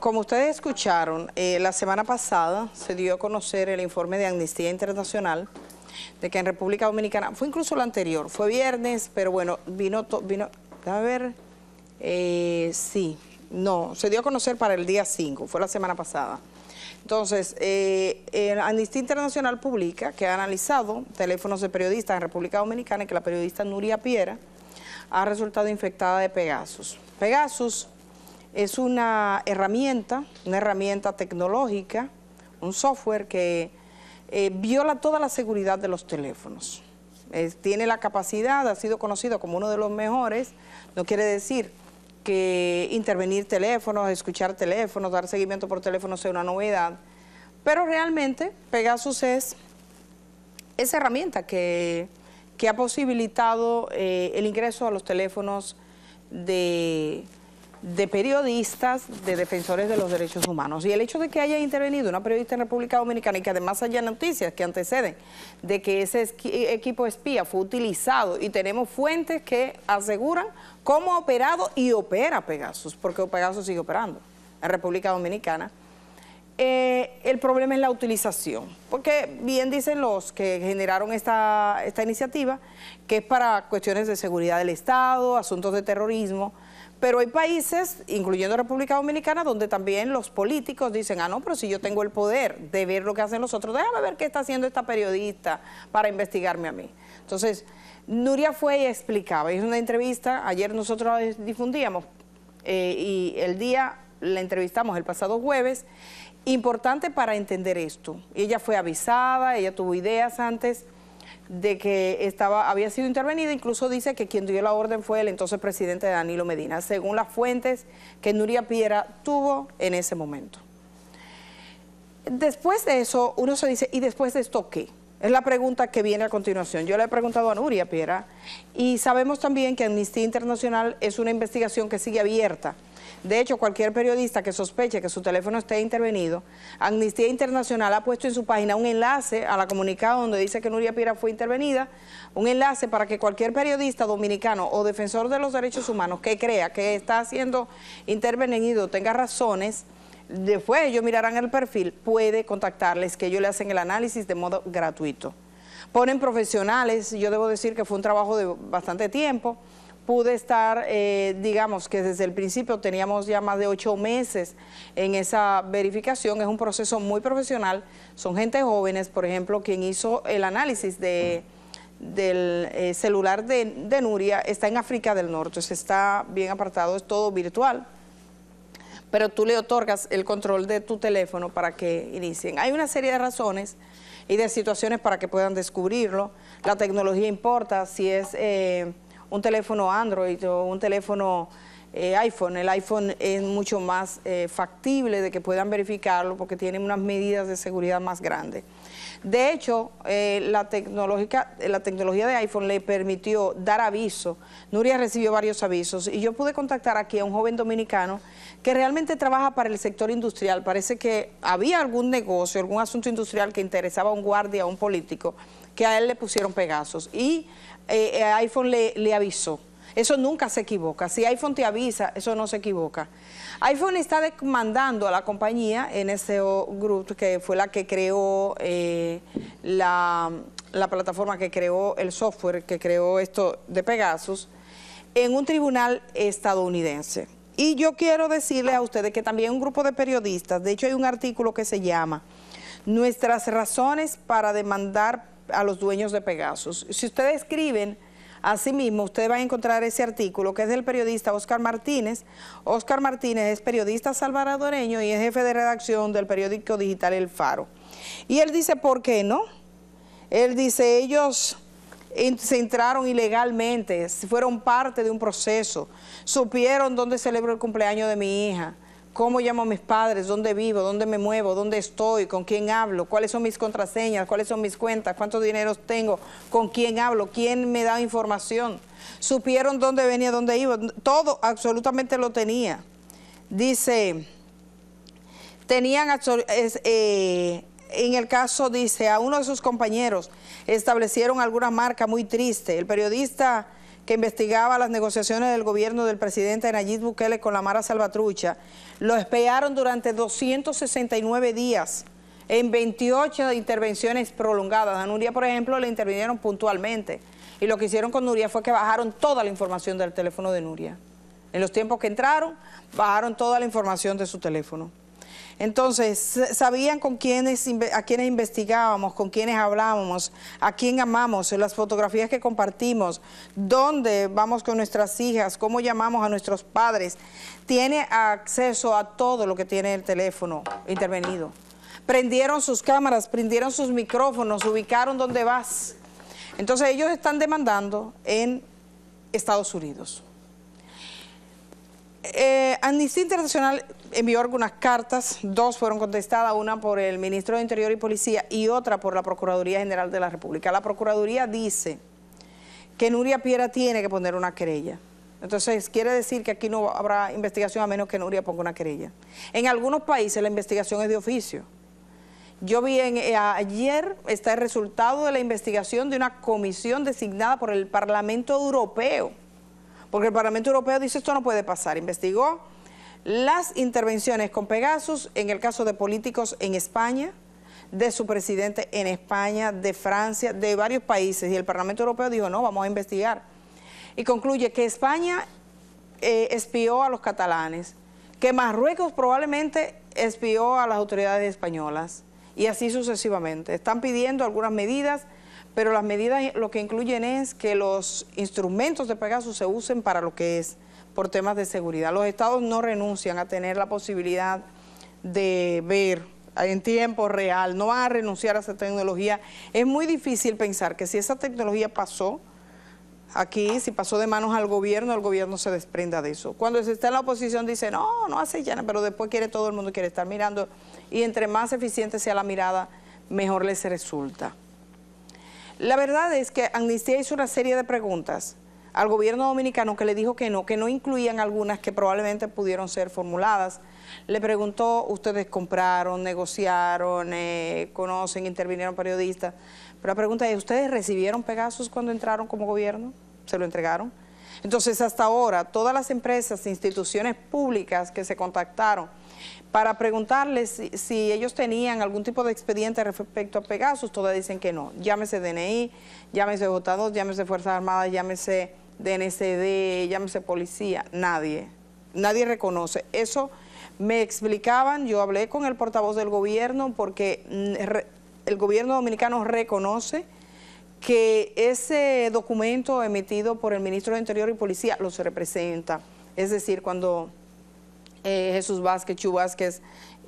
Como, ustedes escucharon, eh, la semana pasada se dio a conocer el informe de Amnistía Internacional de que en República Dominicana, fue incluso lo anterior, fue viernes, pero bueno, vino, vino a ver, eh, sí, no, se dio a conocer para el día 5, fue la semana pasada. Entonces, eh, Amnistía Internacional publica que ha analizado teléfonos de periodistas en República Dominicana y que la periodista Nuria Piera ha resultado infectada de Pegasus. Pegasus es una herramienta, una herramienta tecnológica, un software que eh, viola toda la seguridad de los teléfonos. tiene la capacidad, ha sido conocido como uno de los mejores, no quiere decir que intervenir teléfonos, escuchar teléfonos, dar seguimiento por teléfono sea una novedad, pero realmente Pegasus es esa herramienta que, ha posibilitado eh, el ingreso a los teléfonos de de periodistas, de defensores de los derechos humanos. Y el hecho de que haya intervenido una periodista en República Dominicana y que además haya noticias que anteceden de que ese eh, equipo espía fue utilizado y tenemos fuentes que aseguran cómo ha operado y opera Pegasus, porque Pegasus sigue operando en República Dominicana. Eh, el problema es la utilización, porque bien dicen los que generaron esta, esta iniciativa, que es para cuestiones de seguridad del Estado, asuntos de terrorismo, pero hay países, incluyendo República Dominicana, donde también los políticos dicen, ah, no, pero si yo tengo el poder de ver lo que hacen los otros, déjame ver qué está haciendo esta periodista para investigarme a mí. Entonces, Nuria fue y explicaba, Es una entrevista, ayer nosotros la difundíamos, eh, y el día la entrevistamos el pasado jueves, importante para entender esto. Ella fue avisada, ella tuvo ideas antes, de que estaba, había sido intervenida, incluso dice que quien dio la orden fue el entonces presidente Danilo Medina, según las fuentes que Nuria Piera tuvo en ese momento. Después de eso, uno se dice, ¿y después de esto qué? Es la pregunta que viene a continuación. Yo le he preguntado a Nuria Piera y sabemos también que Amnistía Internacional es una investigación que sigue abierta. De hecho, cualquier periodista que sospeche que su teléfono esté intervenido, Amnistía Internacional ha puesto en su página un enlace a la comunicada donde dice que Nuria Piera fue intervenida, un enlace para que cualquier periodista dominicano o defensor de los derechos humanos que crea que está siendo intervenido tenga razones después ellos mirarán el perfil, puede contactarles, que ellos le hacen el análisis de modo gratuito. Ponen profesionales, yo debo decir que fue un trabajo de bastante tiempo, pude estar, eh, digamos que desde el principio teníamos ya más de ocho meses en esa verificación, es un proceso muy profesional, son gente jóvenes, por ejemplo, quien hizo el análisis del eh, celular de, Nuria, está en África del Norte, se está bien apartado, es todo virtual pero tú le otorgas el control de tu teléfono para que inicien. Hay una serie de razones y de situaciones para que puedan descubrirlo. La tecnología importa, si es eh, un teléfono Android o un teléfono eh, iPhone. El iPhone es mucho más eh, factible de que puedan verificarlo porque tiene unas medidas de seguridad más grandes. De hecho, eh, la, eh, la tecnología de iPhone le permitió dar aviso. Nuria recibió varios avisos y yo pude contactar aquí a un joven dominicano que realmente trabaja para el sector industrial. Parece que había algún negocio, algún asunto industrial que interesaba a un guardia, a un político, que a él le pusieron pegazos. y eh, iPhone le, le avisó. Eso nunca se equivoca. Si iPhone te avisa, eso no se equivoca. iPhone está demandando a la compañía NSO Group, que fue la que creó eh, la, plataforma que creó el software, que creó esto de Pegasus, en un tribunal estadounidense. Y yo quiero decirle a ustedes que también un grupo de periodistas, de hecho hay un artículo que se llama Nuestras razones para demandar a los dueños de Pegasus. Si ustedes escriben Asimismo, usted va a encontrar ese artículo que es del periodista Oscar Martínez. Oscar Martínez es periodista salvadoreño y es jefe de redacción del periódico digital El Faro. Y él dice, ¿por qué no? Él dice, ellos se entraron ilegalmente, fueron parte de un proceso, supieron dónde celebro el cumpleaños de mi hija, cómo llamo a mis padres, dónde vivo, dónde me muevo, dónde estoy, con quién hablo, cuáles son mis contraseñas, cuáles son mis cuentas, cuántos dineros tengo, con quién hablo, quién me da información. Supieron dónde venía, dónde iba, todo absolutamente lo tenía. Dice, tenían, eh, en el caso dice, a uno de sus compañeros establecieron alguna marca muy triste. El periodista que investigaba las negociaciones del gobierno del presidente Nayib Bukele con la Mara Salvatrucha, lo espearon durante 269 días en 28 intervenciones prolongadas. A Nuria, por ejemplo, le intervinieron puntualmente. Y lo que hicieron con Nuria fue que bajaron toda la información del teléfono de Nuria. En los tiempos que entraron, bajaron toda la información de su teléfono. Entonces, sabían con a quiénes investigábamos, con quiénes hablábamos, a quién amamos, las fotografías que compartimos, dónde vamos con nuestras hijas, cómo llamamos a nuestros padres. Tiene acceso a todo lo que tiene el teléfono intervenido. Prendieron sus cámaras, prendieron sus micrófonos, ubicaron dónde vas. Entonces ellos están demandando en Estados Unidos. Eh, Amnistía Internacional envió algunas cartas, dos fueron contestadas, una por el ministro de Interior y Policía y otra por la Procuraduría General de la República. La Procuraduría dice que Nuria Piera tiene que poner una querella. Entonces, quiere decir que aquí no habrá investigación a menos que Nuria ponga una querella. En algunos países la investigación es de oficio. Yo vi eh, ayer está el resultado de la investigación de una comisión designada por el Parlamento Europeo porque el Parlamento Europeo dice esto no puede pasar. Investigó las intervenciones con Pegasus en el caso de políticos en España, de su presidente en España, de Francia, de varios países. Y el Parlamento Europeo dijo, no, vamos a investigar. Y concluye que España eh, espió a los catalanes, que Marruecos probablemente espió a las autoridades españolas y así sucesivamente. Están pidiendo algunas medidas pero las medidas lo que incluyen es que los instrumentos de Pegasus se usen para lo que es, por temas de seguridad. Los estados no renuncian a tener la posibilidad de ver en tiempo real, no van a renunciar a esa tecnología. Es muy difícil pensar que si esa tecnología pasó aquí, si pasó de manos al gobierno, el gobierno se desprenda de eso. Cuando se está en la oposición dice, no, no hace llana, pero después quiere todo el mundo quiere estar mirando y entre más eficiente sea la mirada, mejor les resulta. La verdad es que Amnistía hizo una serie de preguntas al gobierno dominicano que le dijo que no, que no incluían algunas que probablemente pudieron ser formuladas. Le preguntó, ustedes compraron, negociaron, eh, conocen, intervinieron periodistas. Pero la pregunta es, ¿ustedes recibieron Pegasus cuando entraron como gobierno? ¿Se lo entregaron? Entonces, hasta ahora, todas las empresas, e instituciones públicas que se contactaron para preguntarles si, ellos tenían algún tipo de expediente respecto a Pegasus, todas dicen que no. Llámese DNI, llámese J2, llámese Fuerzas Armadas, llámese DNCD, llámese policía, nadie. Nadie reconoce. Eso me explicaban, yo hablé con el portavoz del gobierno porque mm, el gobierno dominicano reconoce que ese documento emitido por el ministro de Interior y Policía lo se representa. Es decir, cuando eh, Jesús Vázquez, Chu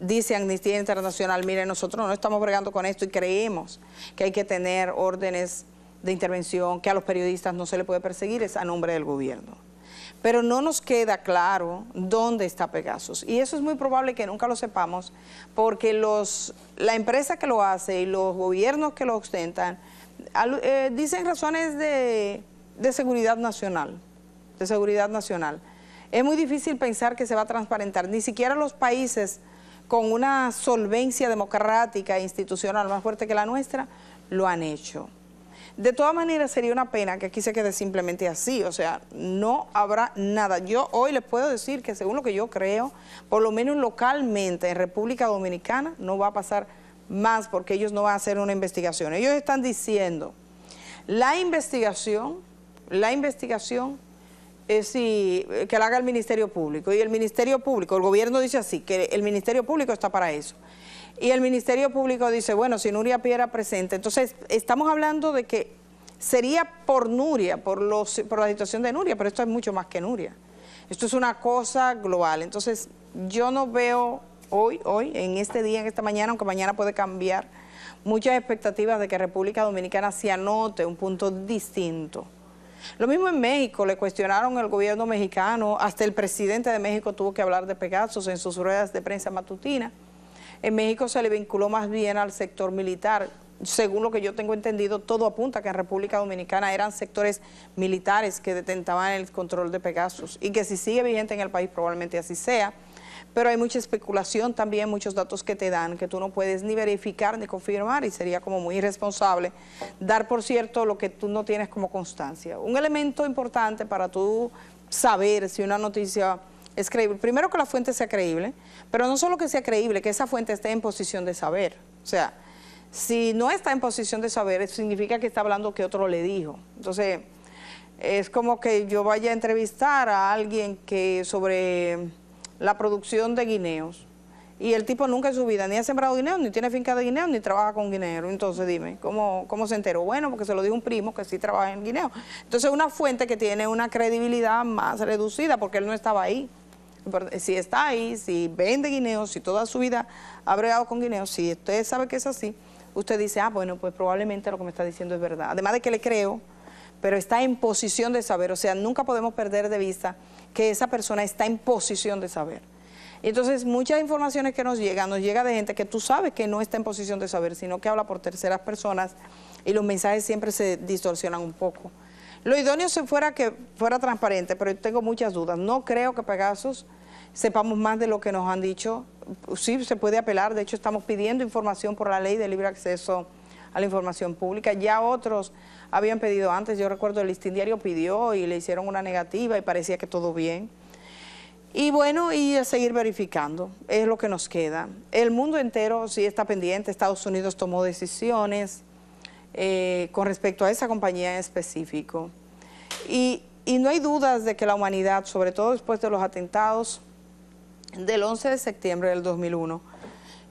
dice Amnistía Internacional, mire, nosotros no estamos bregando con esto y creemos que hay que tener órdenes de intervención, que a los periodistas no se le puede perseguir, es a nombre del gobierno. Pero no nos queda claro dónde está Pegasus. Y eso es muy probable que nunca lo sepamos, porque la empresa que lo hace y los gobiernos que lo ostentan eh, dicen razones de, de seguridad nacional, de seguridad nacional es muy difícil pensar que se va a transparentar. Ni siquiera los países con una solvencia democrática e institucional más fuerte que la nuestra lo han hecho. De todas maneras, sería una pena que aquí se quede simplemente así, o sea, no habrá nada. Yo hoy les puedo decir que según lo que yo creo, por lo menos localmente en República Dominicana no va a pasar más porque ellos no van a hacer una investigación. Ellos están diciendo, la investigación, la investigación eh, eh, que la haga el Ministerio Público. Y el Ministerio Público, el gobierno dice así, que el Ministerio Público está para eso. Y el Ministerio Público dice, bueno, si Nuria Piera presente. Entonces, estamos hablando de que sería por Nuria, por, los, por la situación de Nuria, pero esto es mucho más que Nuria. Esto es una cosa global. Entonces, yo no veo hoy, hoy, en este día, en esta mañana, aunque mañana puede cambiar, muchas expectativas de que República Dominicana se anote un punto distinto. Lo mismo en México, le cuestionaron al gobierno mexicano, hasta el presidente de México tuvo que hablar de Pegasus en sus ruedas de prensa matutina. En México se le vinculó más bien al sector militar. Según lo que yo tengo entendido, todo apunta que en República Dominicana eran sectores militares que detentaban el control de Pegasus y que si sigue vigente en el país probablemente así sea pero hay mucha especulación también, muchos datos que te dan que tú no puedes ni verificar ni confirmar y sería como muy irresponsable dar por cierto lo que tú no tienes como constancia. Un elemento importante para tú saber si una noticia es creíble, primero que la fuente sea creíble, pero no solo que sea creíble, que esa fuente esté en posición de saber, o sea, si no está en posición de saber, significa que está hablando que otro le dijo. Entonces, es como que yo vaya a entrevistar a alguien que sobre la producción de guineos. Y el tipo nunca en su vida ni ha sembrado guineos, ni tiene finca de guineos, ni trabaja con guineo. Entonces dime, ¿cómo, se enteró? Bueno, porque se lo dijo un primo que sí trabaja en guineo. Entonces una fuente que tiene una credibilidad más reducida porque él no estaba ahí. Eh, si está ahí, si vende guineos, si toda su vida ha bregado con guineos, si usted sabe que es así, usted dice, ah, bueno, pues probablemente lo que me está diciendo es verdad. Además de que le creo, pero está en posición de saber. O sea, nunca podemos perder de vista que esa persona está en posición de saber. Entonces, muchas informaciones que nos llegan, nos llega de gente que tú sabes que no está en posición de saber, sino que habla por terceras personas y los mensajes siempre se distorsionan un poco. Lo idóneo se fuera que fuera transparente, pero yo tengo muchas dudas. No creo que Pegasus sepamos más de lo que nos han dicho. Sí, se puede apelar, de hecho estamos pidiendo información por la ley de libre acceso a la información pública. Ya otros habían pedido antes, yo recuerdo el listín diario pidió y le hicieron una negativa y parecía que todo bien. Y bueno, y a seguir verificando, es lo que nos queda. El mundo entero sí está pendiente, Estados Unidos tomó decisiones eh, con respecto a esa compañía en específico. Y, no hay dudas de que la humanidad, sobre todo después de los atentados del 11 de septiembre del 2001,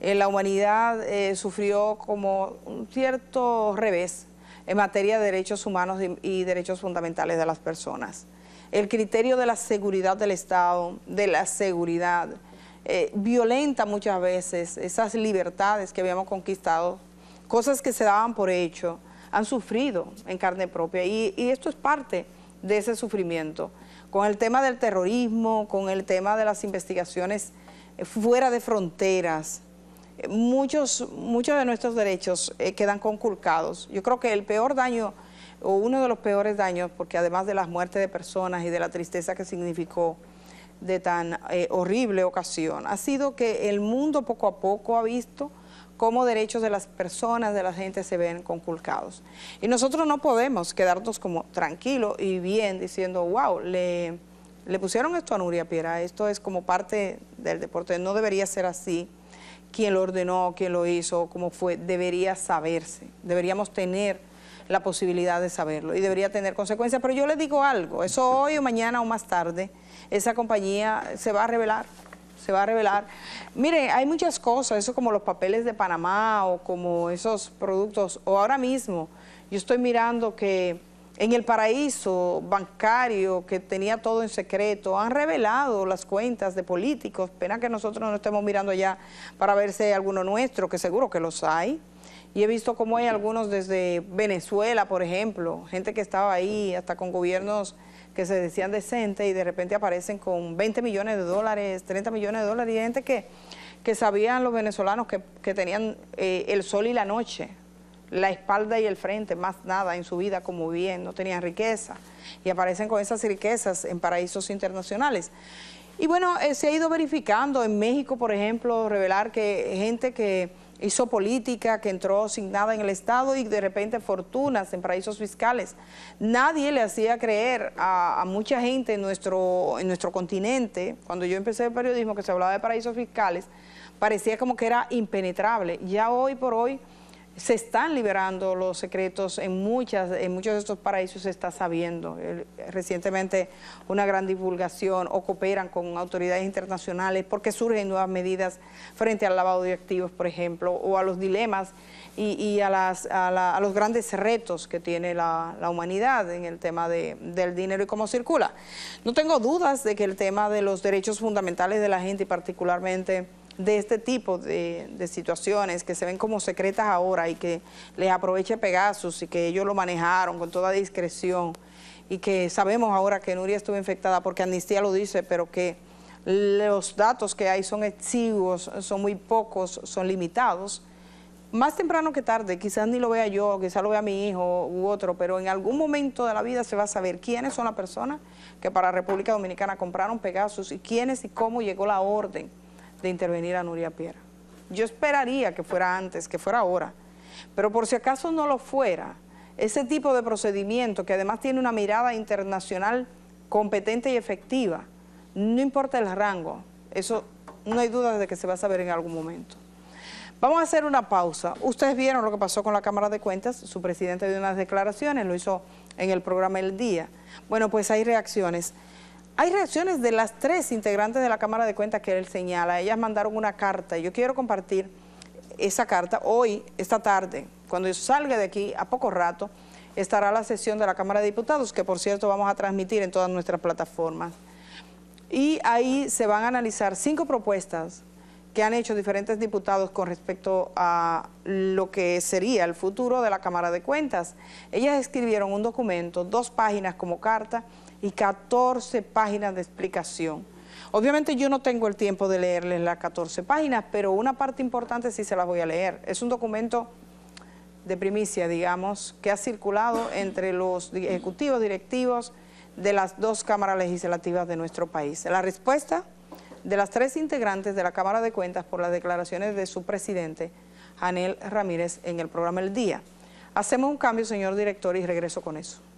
eh, la humanidad eh, sufrió como un cierto revés en materia de derechos humanos y derechos fundamentales de las personas. El criterio de la seguridad del Estado, de la seguridad, eh, violenta muchas veces esas libertades que habíamos conquistado, cosas que se daban por hecho, han sufrido en carne propia y, y esto es parte de ese sufrimiento. Con el tema del terrorismo, con el tema de las investigaciones fuera de fronteras, muchos, muchos de nuestros derechos eh, quedan conculcados. Yo creo que el peor daño, o uno de los peores daños, porque además de las muertes de personas y de la tristeza que significó de tan eh, horrible ocasión, ha sido que el mundo poco a poco ha visto cómo derechos de las personas, de la gente se ven conculcados. Y nosotros no podemos quedarnos como tranquilos y bien diciendo, wow, le, le pusieron esto a Nuria Piera, esto es como parte del deporte, no debería ser así quién lo ordenó, quién lo hizo, cómo fue, debería saberse. Deberíamos tener la posibilidad de saberlo y debería tener consecuencias. Pero yo le digo algo, eso hoy o mañana o más tarde, esa compañía se va a revelar, se va a revelar. Mire, hay muchas cosas, eso como los papeles de Panamá o como esos productos, o ahora mismo yo estoy mirando que en el paraíso bancario que tenía todo en secreto, han revelado las cuentas de políticos, pena que nosotros no estemos mirando allá para ver si hay alguno nuestro, que seguro que los hay. Y he visto cómo hay algunos desde Venezuela, por ejemplo, gente que estaba ahí hasta con gobiernos que se decían decentes y de repente aparecen con 20 millones de dólares, 30 millones de dólares y gente que, que sabían los venezolanos que, que tenían eh, el sol y la noche, la espalda y el frente, más nada en su vida como bien, no tenían riqueza. Y aparecen con esas riquezas en paraísos internacionales. Y bueno, eh, se ha ido verificando en México, por ejemplo, revelar que gente que hizo política, que entró sin nada en el Estado y de repente fortunas en paraísos fiscales. Nadie le hacía creer a, mucha gente nuestro, en nuestro continente, cuando yo empecé el periodismo, que se hablaba de paraísos fiscales, parecía como que era impenetrable. Ya hoy por hoy se están liberando los secretos en, muchas, en muchos de estos paraísos se está sabiendo. Recientemente una gran divulgación o cooperan con autoridades internacionales porque surgen nuevas medidas frente al lavado de activos, por ejemplo, o a los dilemas y, a, las, a, los grandes retos que tiene la, humanidad en el tema del dinero y cómo circula. No tengo dudas de que el tema de los derechos fundamentales de la gente y particularmente de este tipo de, situaciones que se ven como secretas ahora y que les aproveche Pegasus y que ellos lo manejaron con toda discreción y que sabemos ahora que Nuria estuvo infectada porque Amnistía lo dice, pero que los datos que hay son exiguos, son muy pocos, son limitados. Más temprano que tarde, quizás ni lo vea yo, quizás lo vea mi hijo u otro, pero en algún momento de la vida se va a saber quiénes son las personas que para República Dominicana compraron Pegasus y quiénes y cómo llegó la orden de intervenir a Nuria Piera. Yo esperaría que fuera antes, que fuera ahora, pero por si acaso no lo fuera, ese tipo de procedimiento que además tiene una mirada internacional competente y efectiva, no importa el rango, eso no hay duda de que se va a saber en algún momento. Vamos a hacer una pausa. Ustedes vieron lo que pasó con la Cámara de Cuentas, su presidente dio unas declaraciones, lo hizo en el programa El Día. Bueno, pues hay reacciones. Hay reacciones de las tres integrantes de la Cámara de Cuentas que él señala. Ellas mandaron una carta. Yo quiero compartir esa carta hoy, esta tarde. Cuando yo salga de aquí, a poco rato, estará la sesión de la Cámara de Diputados, que por cierto vamos a transmitir en todas nuestras plataformas. Y ahí se van a analizar cinco propuestas que han hecho diferentes diputados con respecto a lo que sería el futuro de la Cámara de Cuentas. Ellas escribieron un documento, dos páginas como carta, y 14 páginas de explicación. Obviamente yo no tengo el tiempo de leerles las 14 páginas, pero una parte importante sí se las voy a leer. Es un documento de primicia, digamos, que ha circulado entre los ejecutivos directivos de las dos cámaras legislativas de nuestro país. La respuesta de las tres integrantes de la Cámara de Cuentas por las declaraciones de su presidente, Anel Ramírez, en el programa El Día. Hacemos un cambio, señor director, y regreso con eso.